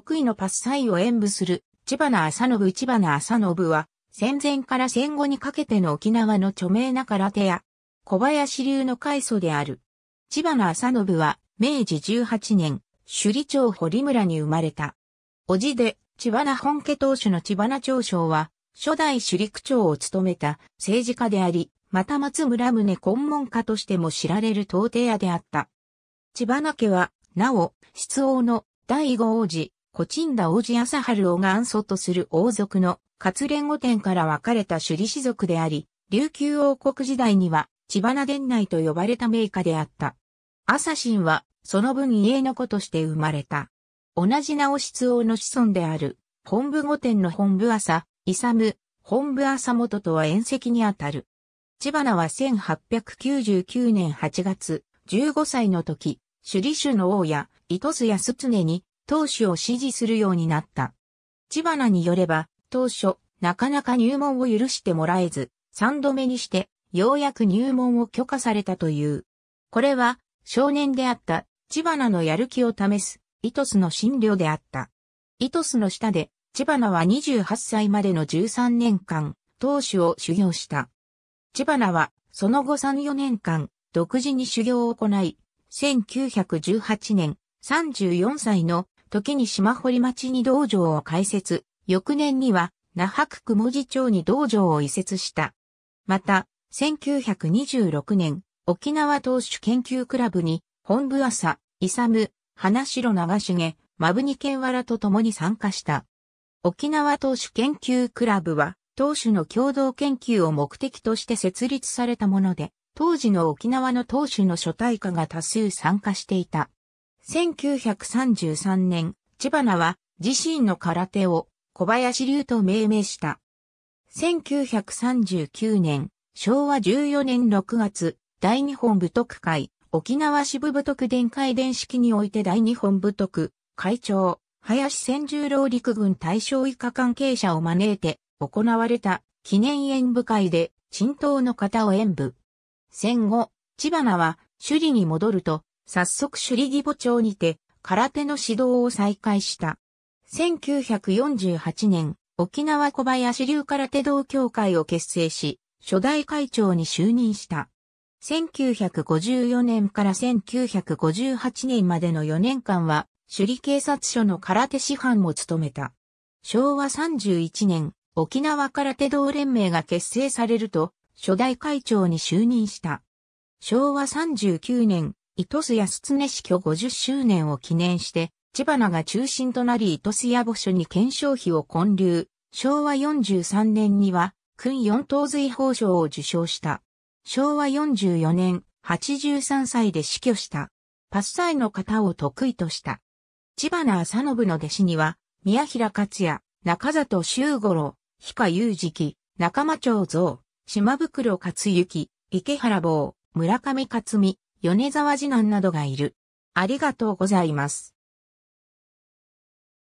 得意のパスサイを演舞する、千花浅信千花浅信は、戦前から戦後にかけての沖縄の著名な空手や、小林流の開祖である。千葉の浅信は、明治18年、首里町堀村に生まれた。おじで、千葉な本家当主の千葉な長将は、初代首里区長を務めた政治家であり、また松村宗根門家としても知られる東帝屋であった。千葉家は、なお、室王の第五王子、コチンダ王子朝春を元祖とする王族の活連御殿から分かれた首里氏族であり、琉球王国時代には、千花殿内と呼ばれた名家であった。朝臣は、その分家の子として生まれた。同じ名を室王の子孫である、本部御殿の本部朝、イサム、本部朝元とは縁石にあたる。千花は1899年8月、15歳の時、首里主の王や、糸須康常に、投手を支持するようになった。千花によれば、当初、なかなか入門を許してもらえず、三度目にして、ようやく入門を許可されたという。これは、少年であった、千花のやる気を試す、イトスの診療であった。イトスの下で、千花は28歳までの13年間、当主を修行した。千花は、その後3、4年間、独自に修行を行い、1918年、34歳の時に島堀町に道場を開設、翌年には、那覇区久文町に道場を移設した。また、1926年、沖縄投手研究クラブに、本部朝、イサム、花城長重、マブニケンワラと共に参加した。沖縄投手研究クラブは、投手の共同研究を目的として設立されたもので、当時の沖縄の投手の初体化が多数参加していた。1933年、千花は自身の空手を小林流と命名した。1939年、昭和14年6月、大日本武徳会、沖縄支部武徳伝会伝式において大日本武徳会長、林千十郎陸軍大将以下関係者を招いて行われた記念演舞会で、沈東の方を演舞。戦後、千花は首里に戻ると、早速首里義母町にて空手の指導を再開した。1948年、沖縄小林流空手道協会を結成し、初代会長に就任した。1954年から1958年までの4年間は、首里警察署の空手師範も務めた。昭和31年、沖縄空手道連盟が結成されると、初代会長に就任した。昭和39年、糸須安常死去50周年を記念して、千花が中心となり糸須屋墓所に検証費を建立。昭和43年には、君四等随法賞を受賞した。昭和44年、83歳で死去した。パスサイの方を得意とした。千花浅信の弟子には、宮平勝也、中里修五郎、氷川次期、中間町蔵、島袋勝行、池原坊、村上勝美、米沢次男などがいる。ありがとうございます。